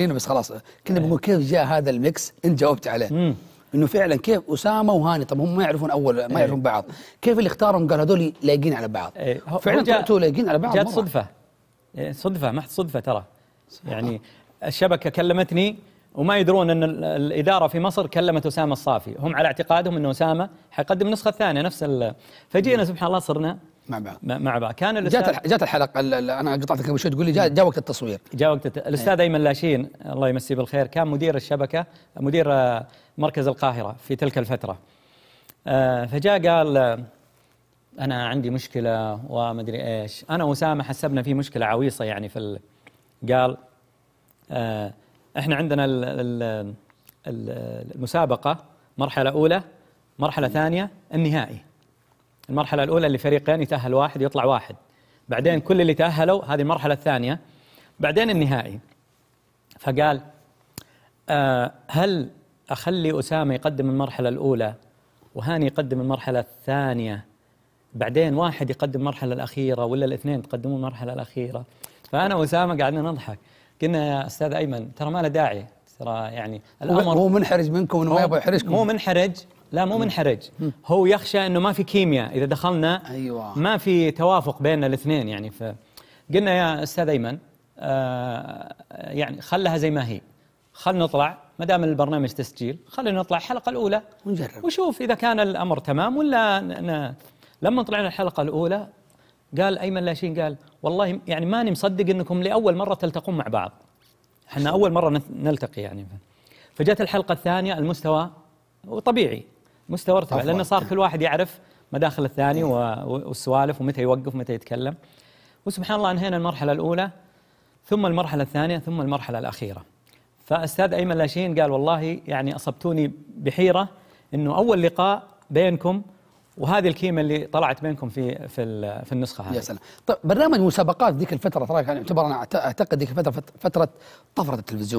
بس خلاص كنا إيه. بنقول كيف جاء هذا الميكس انت جاوبت عليه انه فعلا كيف اسامه وهاني طب هم ما يعرفون اول ما إيه. يعرفون بعض كيف اللي اختارهم قال هذول لايقين على بعض إيه. فعلا طلعتوا لايقين على بعض جات صدفه صدفه محض صدفه ترى يعني الشبكه كلمتني وما يدرون ان الاداره في مصر كلمت اسامه الصافي هم على اعتقادهم ان اسامه حيقدم النسخه الثانيه نفس فجئنا سبحان الله صرنا مع بعض مع بعض كان الاستاذ جات جات الحلقه انا قطعتك قبل شوي تقول لي جاء جا وقت التصوير جاء وقت الت... إيه. الاستاذ ايمن لاشين الله يمسيه بالخير كان مدير الشبكه مدير آه، مركز القاهره في تلك الفتره آه، فجاء قال آه، انا عندي مشكله ادري ايش انا واسامه حسبنا في مشكله عويصه يعني في ال... قال احنا عندنا المسابقه مرحله اولى مرحله ثانيه النهائي المرحله الاولى اللي فريقين يتاهل واحد يطلع واحد بعدين كل اللي تاهلوا هذه المرحله الثانيه بعدين النهائي فقال آه هل اخلي اسامه يقدم المرحله الاولى وهاني يقدم المرحله الثانيه بعدين واحد يقدم المرحله الاخيره ولا الاثنين تقدموا المرحله الاخيره فانا واسامه قعدنا نضحك قلنا يا استاذ ايمن ترى ما له داعي ترى يعني الامر هو منحرج منكم انه ما يبغى يحرجكم هو منحرج لا مو منحرج هو يخشى انه ما في كيمياء اذا دخلنا ايوه ما في توافق بيننا الاثنين يعني ف قلنا يا استاذ ايمن آه يعني خلها زي ما هي خلنا نطلع ما دام البرنامج تسجيل خلينا نطلع الحلقه الاولى ونجرب وشوف اذا كان الامر تمام ولا أنا لما طلعنا الحلقه الاولى قال ايمن لاشين قال والله يعني ماني مصدق انكم لاول مره تلتقون مع بعض احنا اول مره نلتقي يعني فجت الحلقه الثانيه المستوى وطبيعي مستوى ارتفع لانه صار كل واحد يعرف مداخل الثاني والسوالف ومتى يوقف ومتى يتكلم وسبحان الله انهينا المرحله الاولى ثم المرحله الثانيه ثم المرحله الاخيره فاستاذ ايمن لاشين قال والله يعني اصبتوني بحيره انه اول لقاء بينكم وهذه الكيمه اللي طلعت بينكم في في في النسخه هذه. يا سلام، طيب برنامج مسابقات ذيك الفتره ترى يعني كان يعتبر انا اعتقد ذيك الفتره فتره طفره التلفزيون.